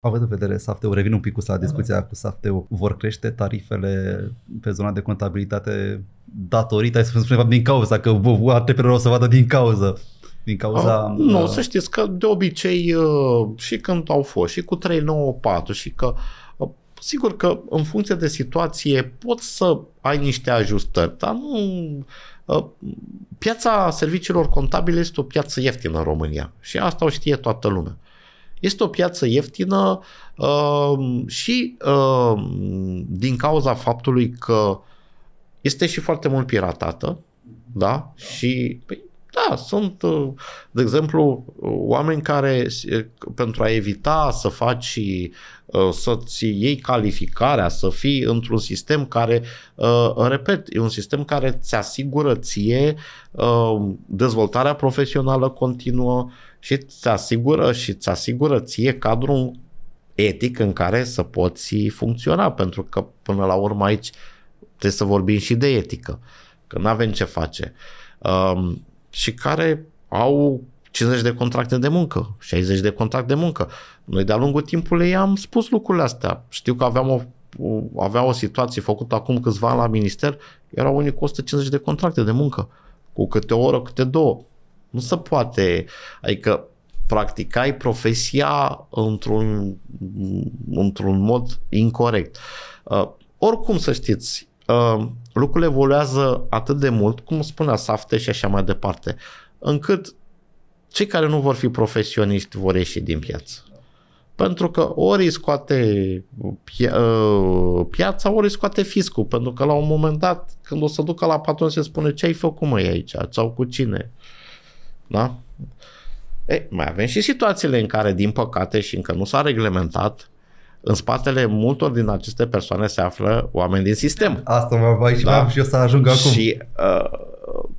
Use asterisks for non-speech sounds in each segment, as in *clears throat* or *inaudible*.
Având în vedere Safteu, revin un pic cu la da. da. cu Safteu, vor crește tarifele pe zona de contabilitate datorită, să spunem, din cauza, că antreprenorul o să vadă din cauza. din cauza... A, ah, nu, uh... să știți că de obicei uh, și când au fost și cu 394 și că uh, sigur că în funcție de situație poți să ai niște ajustări, dar nu... Uh, piața serviciilor contabile este o piață ieftină în România și asta o știe toată lumea. Este o piață ieftină uh, și uh, din cauza faptului că este și foarte mult piratată, da? Și păi, da, sunt, uh, de exemplu, oameni care pentru a evita să faci uh, să-ți iei calificarea, să fii într-un sistem care, uh, repet, e un sistem care îți asigură ție dezvoltarea profesională continuă, și îți asigură și îți asigură ție cadrul etic în care să poți funcționa, pentru că până la urmă aici trebuie să vorbim și de etică, că nu avem ce face. Um, și care au 50 de contracte de muncă, 60 de contracte de muncă. Noi de-a lungul timpului i-am spus lucrurile astea. Știu că aveam o, o, avea o situație făcută acum câțiva ani la minister, erau unii cu 150 de contracte de muncă, cu câte o oră, câte două. Nu se poate, adică practicai profesia într-un, într-un mod incorrect. Uh, oricum să știți, uh, lucrurile evoluează atât de mult, cum spunea Safte și așa mai departe, încât cei care nu vor fi profesioniști vor ieși din piață. Pentru că ori îi scoate uh, piața, ori îi scoate fiscul. Pentru că la un moment dat, când o să ducă la patron, se spune ce ai făcut mai aici sau cu cine. Uh, da? Ei, mai avem și situațiile în care, din păcate, și încă nu s-a reglementat, în spatele multor din aceste persoane se află oameni din sistem. Asta mă va și da? și eu să ajung acum. Și uh,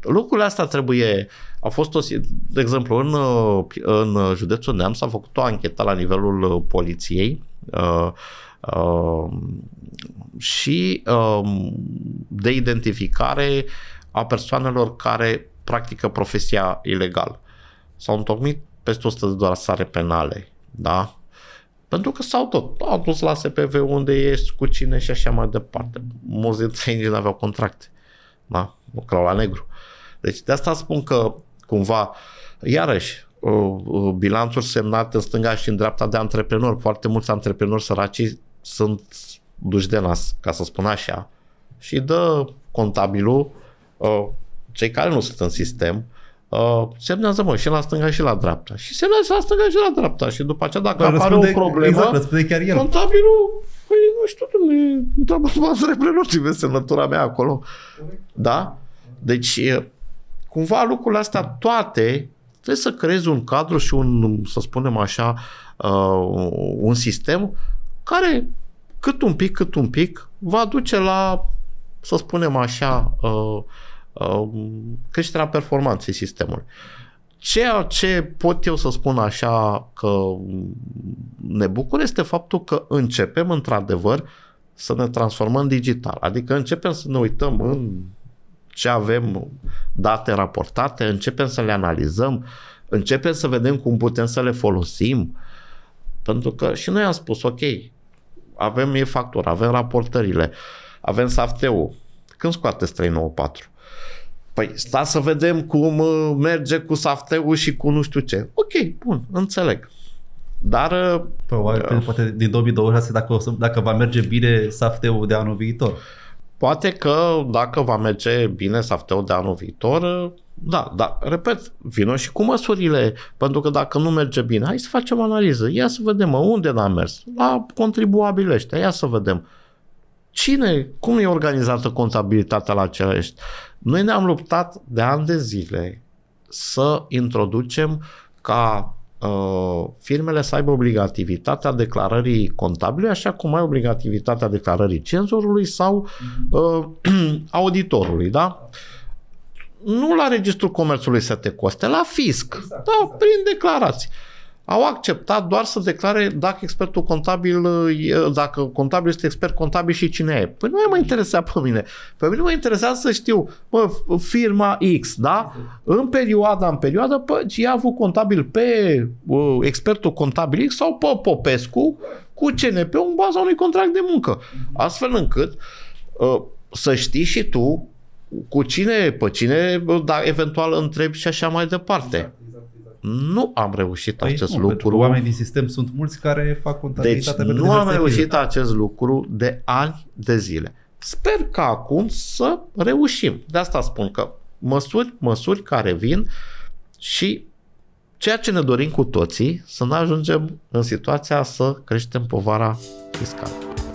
lucrurile astea trebuie... A fost, o, de exemplu, în, uh, în județul Neam s-a făcut o anchetă la nivelul uh, poliției uh, uh, și uh, de identificare a persoanelor care practică profesia ilegal. S-au întocmit peste 100 de dosare penale, da? Pentru că s-au tot, au dus la SPV unde ești, cu cine și așa mai departe. Mulți dintre ei nici nu aveau contracte, da? Lucrau la negru. Deci de asta spun că cumva, iarăși, uh, uh, bilanțuri semnate în stânga și în dreapta de antreprenori. Foarte mulți antreprenori săraci sunt duși de nas, ca să spun așa. Și dă contabilul uh, cei care nu sunt în sistem, Uh, semnează, mă, și la stânga și la dreapta. Și semnează la stânga și la dreapta. Și după aceea, dacă Dar apare o problemă, exact, răspunde chiar el. contabilul, păi, nu știu, domnule, întreabă mă antreprenor, ce semnătura mea acolo. Da? Deci, cumva lucrurile astea toate trebuie să creezi un cadru și un, să spunem așa, uh, un sistem care cât un pic, cât un pic va duce la, să spunem așa, uh, creșterea performanței sistemului. Ceea ce pot eu să spun așa că ne bucur este faptul că începem într-adevăr să ne transformăm digital. Adică începem să ne uităm în ce avem date raportate, începem să le analizăm, începem să vedem cum putem să le folosim. Pentru că și noi am spus, ok, avem e factura, avem raportările, avem saft când scoateți 394? Păi sta să vedem cum uh, merge cu safteul și cu nu știu ce. Ok, bun, înțeleg. Dar... Probabil, uh, păi, uh poate din 2026, dacă, o să, dacă va merge bine safteul de anul viitor. Poate că dacă va merge bine safteul de anul viitor, uh, da, dar, repet, vină și cu măsurile, pentru că dacă nu merge bine, hai să facem analiză. Ia să vedem, mă, unde n-a mers? La contribuabile ăștia, ia să vedem. Cine, cum e organizată contabilitatea la Cerești? Noi ne-am luptat de ani de zile să introducem ca uh, firmele să aibă obligativitatea declarării contabile, așa cum ai obligativitatea declarării cenzorului sau uh, *clears throat* auditorului, da? Nu la Registrul Comerțului să te coste, la fisc, exact, da, exact. prin declarații au acceptat doar să declare dacă expertul contabil, dacă contabil este expert contabil și cine e. Păi nu mă interesează. pe mine. Pe mine mă interesează să știu, bă, firma X, da? În perioada, în perioadă, pă, ce a avut contabil pe uh, expertul contabil X sau pe Popescu cu CNP în baza unui contract de muncă. Astfel încât uh, să știi și tu cu cine, pe cine, dar eventual întrebi și așa mai departe. Nu am reușit păi acest nu, lucru. oamenii din sistem sunt mulți care fac contabilitate. deci pe nu am reușit firme. acest lucru de ani de zile. Sper că acum să reușim. De asta spun că măsuri, măsuri care vin și ceea ce ne dorim cu toții să nu ajungem în situația să creștem povara fiscală.